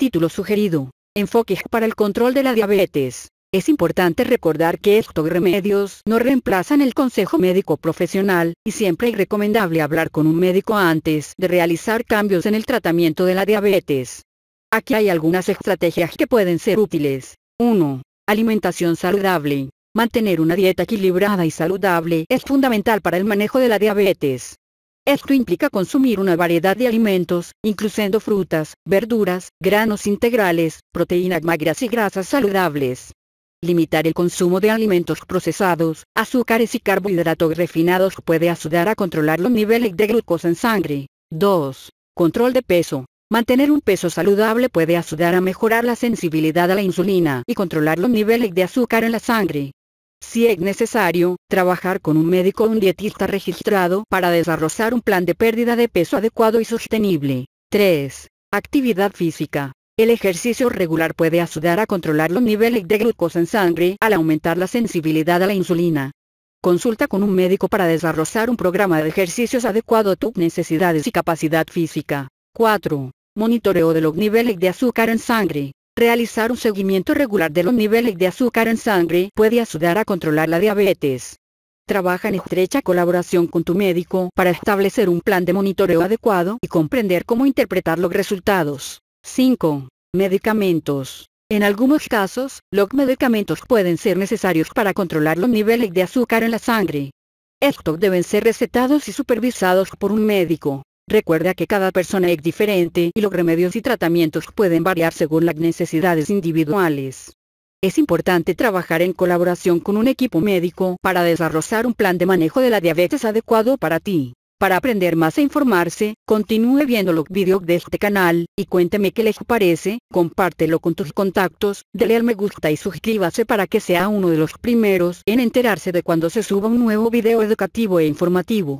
Título sugerido. Enfoques para el control de la diabetes. Es importante recordar que estos remedios no reemplazan el consejo médico profesional, y siempre es recomendable hablar con un médico antes de realizar cambios en el tratamiento de la diabetes. Aquí hay algunas estrategias que pueden ser útiles. 1. Alimentación saludable. Mantener una dieta equilibrada y saludable es fundamental para el manejo de la diabetes. Esto implica consumir una variedad de alimentos, incluyendo frutas, verduras, granos integrales, proteínas magras y grasas saludables. Limitar el consumo de alimentos procesados, azúcares y carbohidratos refinados puede ayudar a controlar los niveles de glucosa en sangre. 2. Control de peso. Mantener un peso saludable puede ayudar a mejorar la sensibilidad a la insulina y controlar los niveles de azúcar en la sangre. Si es necesario, trabajar con un médico o un dietista registrado para desarrollar un plan de pérdida de peso adecuado y sostenible. 3. Actividad física. El ejercicio regular puede ayudar a controlar los niveles de glucosa en sangre al aumentar la sensibilidad a la insulina. Consulta con un médico para desarrollar un programa de ejercicios adecuado a tus necesidades y capacidad física. 4. Monitoreo de los niveles de azúcar en sangre. Realizar un seguimiento regular de los niveles de azúcar en sangre puede ayudar a controlar la diabetes. Trabaja en estrecha colaboración con tu médico para establecer un plan de monitoreo adecuado y comprender cómo interpretar los resultados. 5. Medicamentos. En algunos casos, los medicamentos pueden ser necesarios para controlar los niveles de azúcar en la sangre. Estos deben ser recetados y supervisados por un médico. Recuerda que cada persona es diferente y los remedios y tratamientos pueden variar según las necesidades individuales. Es importante trabajar en colaboración con un equipo médico para desarrollar un plan de manejo de la diabetes adecuado para ti. Para aprender más e informarse, continúe viendo los videos de este canal, y cuénteme qué les parece, compártelo con tus contactos, dale al me gusta y suscríbase para que sea uno de los primeros en enterarse de cuando se suba un nuevo video educativo e informativo.